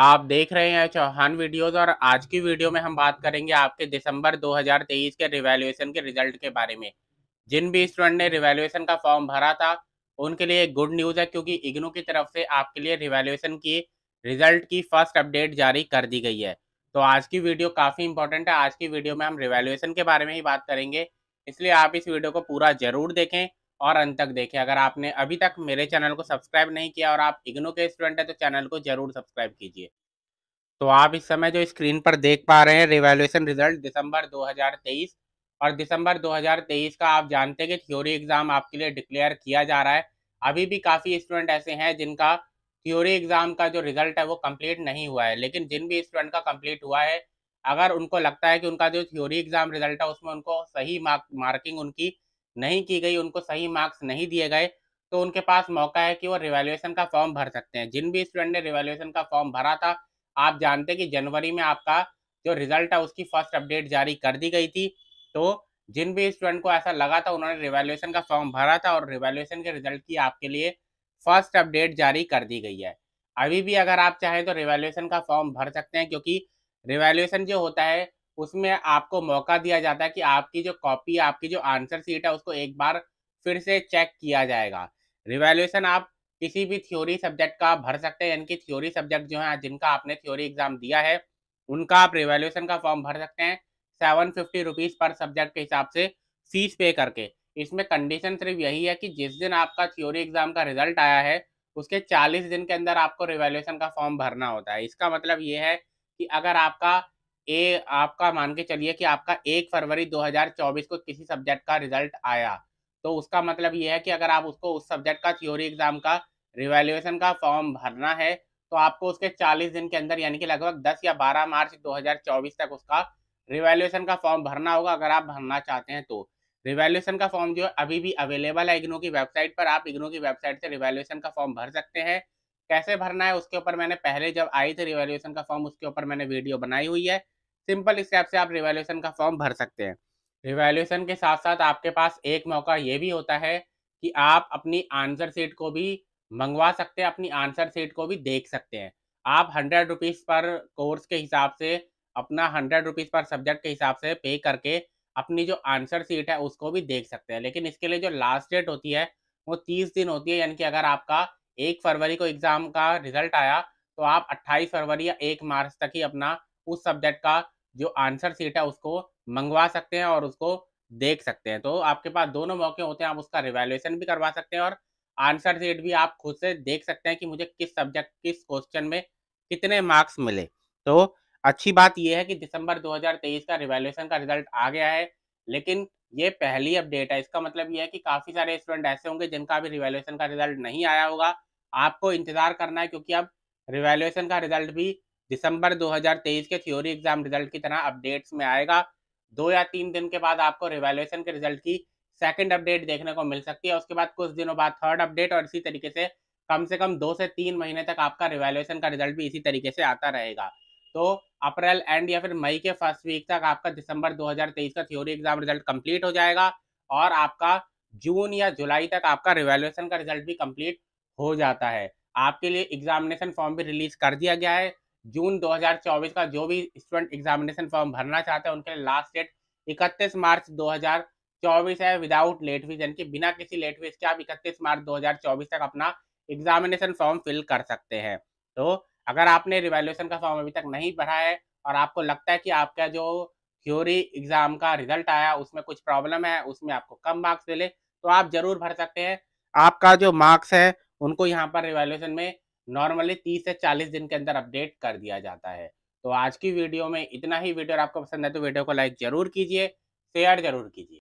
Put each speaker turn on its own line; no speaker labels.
आप देख रहे हैं चौहान वीडियोस और आज की वीडियो में हम बात करेंगे आपके दिसंबर 2023 के रिवेल्युएशन के रिजल्ट के बारे में जिन भी स्टूडेंट ने रिवेल्युएशन का फॉर्म भरा था उनके लिए गुड न्यूज़ है क्योंकि इग्नू की तरफ से आपके लिए रिवेल्युएशन की रिजल्ट की फर्स्ट अपडेट जारी कर दी गई है तो आज की वीडियो काफ़ी इंपॉर्टेंट है आज की वीडियो में हम रिवेल्युएशन के बारे में ही बात करेंगे इसलिए आप इस वीडियो को पूरा जरूर देखें और अंत तक देखें अगर आपने अभी तक मेरे चैनल को सब्सक्राइब नहीं किया और आप इग्नो के स्टूडेंट हैं तो चैनल को जरूर सब्सक्राइब कीजिए तो आप इस समय जो स्क्रीन पर देख पा रहे हैं रिवेल्यूशन रिजल्ट दिसंबर 2023 और दिसंबर 2023 का आप जानते हैं कि थ्योरी एग्ज़ाम आपके लिए डिक्लेयर किया जा रहा है अभी भी काफ़ी स्टूडेंट ऐसे हैं जिनका थ्योरी एग्ज़ाम का जो रिज़ल्ट है वो कम्प्लीट नहीं हुआ है लेकिन जिन भी स्टूडेंट का कम्प्लीट हुआ है अगर उनको लगता है कि उनका जो थ्योरी एग्ज़ाम रिजल्ट है उसमें उनको सही मार्किंग उनकी नहीं की गई उनको सही मार्क्स नहीं दिए गए तो उनके पास मौका है कि वो रिवेल्यूशन का फॉर्म भर सकते हैं जिन भी स्टूडेंट ने रिवेल्युएशन का फॉर्म भरा था आप जानते कि जनवरी में आपका जो रिजल्ट है उसकी फर्स्ट अपडेट जारी कर दी गई थी तो जिन भी स्टूडेंट को ऐसा लगा था उन्होंने रिवेल्युएशन का फॉर्म भरा था और रिवेल्युएशन के रिजल्ट की आपके लिए फर्स्ट अपडेट जारी कर दी गई है अभी भी अगर आप चाहें तो रिवैल्यूएशन का फॉर्म भर सकते हैं क्योंकि रिवैल्यूएशन जो होता है उसमें आपको मौका दिया जाता है कि आपकी जो कॉपी आपकी जो आंसर सीट है उसको एक बार फिर से चेक किया जाएगा रिवेल्यूशन आप किसी भी थ्योरी सब्जेक्ट का भर सकते हैं यानी कि थ्योरी सब्जेक्ट जो है जिनका आपने थ्योरी एग्जाम दिया है उनका आप रिवेल्यूशन का फॉर्म भर सकते हैं सेवन फिफ्टी रुपीज़ पर सब्जेक्ट के हिसाब से फीस पे करके इसमें कंडीशन सिर्फ यही है कि जिस दिन आपका थ्योरी एग्जाम का रिजल्ट आया है उसके चालीस दिन के अंदर आपको रिवेल्यूशन का फॉर्म भरना होता है इसका मतलब ये है कि अगर आपका ए आपका मान के चलिए कि आपका एक फरवरी 2024 को किसी सब्जेक्ट का रिजल्ट आया तो उसका मतलब यह है कि अगर आप उसको उस सब्जेक्ट का थ्योरी एग्जाम का रिवेल्युएशन का फॉर्म भरना है तो आपको उसके 40 दिन के अंदर यानी कि लगभग 10 या 12 मार्च 2024 तक उसका रिवेल्युएशन का फॉर्म भरना होगा अगर आप भरना चाहते हैं तो रिवेल्युएशन का फॉर्म जो है अभी भी अवेलेबल है इग्नो की वेबसाइट पर आप इग्नो की वेबसाइट से रिवेल्युएशन का फॉर्म भर सकते हैं कैसे भरना है उसके ऊपर मैंने पहले जब आई थी रिवेल्युएशन का फॉर्म उसके ऊपर मैंने वीडियो बनाई हुई है सिंपल स्टेप से आप रिवेल्यूशन का फॉर्म भर सकते हैं रिवेल्यूशन के साथ साथ आपके पास एक मौका ये भी होता है कि आप अपनी आंसर सीट को भी मंगवा सकते हैं अपनी आंसर सीट को भी देख सकते हैं आप हंड्रेड रुपीज़ पर कोर्स के हिसाब से अपना हंड्रेड रुपीज़ पर सब्जेक्ट के हिसाब से पे करके अपनी जो आंसर सीट है उसको भी देख सकते हैं लेकिन इसके लिए जो लास्ट डेट होती है वो तीस दिन होती है यानी कि अगर आपका एक फरवरी को एग्ज़ाम का रिजल्ट आया तो आप अट्ठाईस फरवरी या एक मार्च तक ही अपना उस सब्जेक्ट का जो आंसर सीट है उसको मंगवा सकते हैं और उसको देख सकते हैं तो आपके पास दोनों मौके होते हैं आप उसका रिवेल्युएशन भी करवा सकते हैं और आंसर सीट भी आप खुद से देख सकते हैं कि मुझे किस सब्जेक्ट किस क्वेश्चन में कितने मार्क्स मिले तो अच्छी बात यह है कि दिसंबर 2023 का रिवेल्युएशन का रिजल्ट आ गया है लेकिन ये पहली अपडेट है इसका मतलब यह है कि काफ़ी सारे स्टूडेंट ऐसे होंगे जिनका अभी रिवेल्युएशन का रिजल्ट नहीं आया होगा आपको इंतज़ार करना है क्योंकि अब रिवेल्युएशन का रिजल्ट भी दिसंबर 2023 के थ्योरी एग्जाम रिजल्ट की तरह अपडेट्स में आएगा दो या तीन दिन के बाद आपको रिवेल्युएशन के रिजल्ट की सेकंड अपडेट देखने को मिल सकती है उसके बाद कुछ दिनों बाद थर्ड अपडेट और इसी तरीके से कम से कम दो से तीन महीने तक आपका रिवेल्युएशन का रिजल्ट भी इसी तरीके से आता रहेगा तो अप्रैल एंड या फिर मई के फर्स्ट वीक तक आपका दिसंबर 2023 का थ्योरी एग्जाम रिजल्ट कंप्लीट हो जाएगा और आपका जून या जुलाई तक आपका रिवेल्युएशन का रिजल्ट भी कंप्लीट हो जाता है आपके लिए एग्जामिनेशन फॉर्म भी रिलीज कर दिया गया है जून 2024 का जो भी स्टूडेंट एग्जामिनेशन फॉर्म भरना चाहते हैं उनके लिए लास्ट डेट 31 मार्च 2024 है विदाउट लेट फीस यानी कि बिना किसी लेट फीस के आप 31 मार्च 2024 तक अपना एग्जामिनेशन फॉर्म फिल कर सकते हैं तो अगर आपने रिवेल्यूशन का फॉर्म अभी तक नहीं भरा है और आपको लगता है कि आपका जो थ्योरी एग्जाम का रिजल्ट आया उसमें कुछ प्रॉब्लम है उसमें आपको कम मार्क्स मिले तो आप जरूर भर सकते हैं आपका जो मार्क्स है उनको यहाँ पर रिवेल्यूशन में नॉर्मली तीस से चालीस दिन के अंदर अपडेट कर दिया जाता है तो आज की वीडियो में इतना ही वीडियो आपको पसंद है तो वीडियो को लाइक जरूर कीजिए शेयर जरूर कीजिए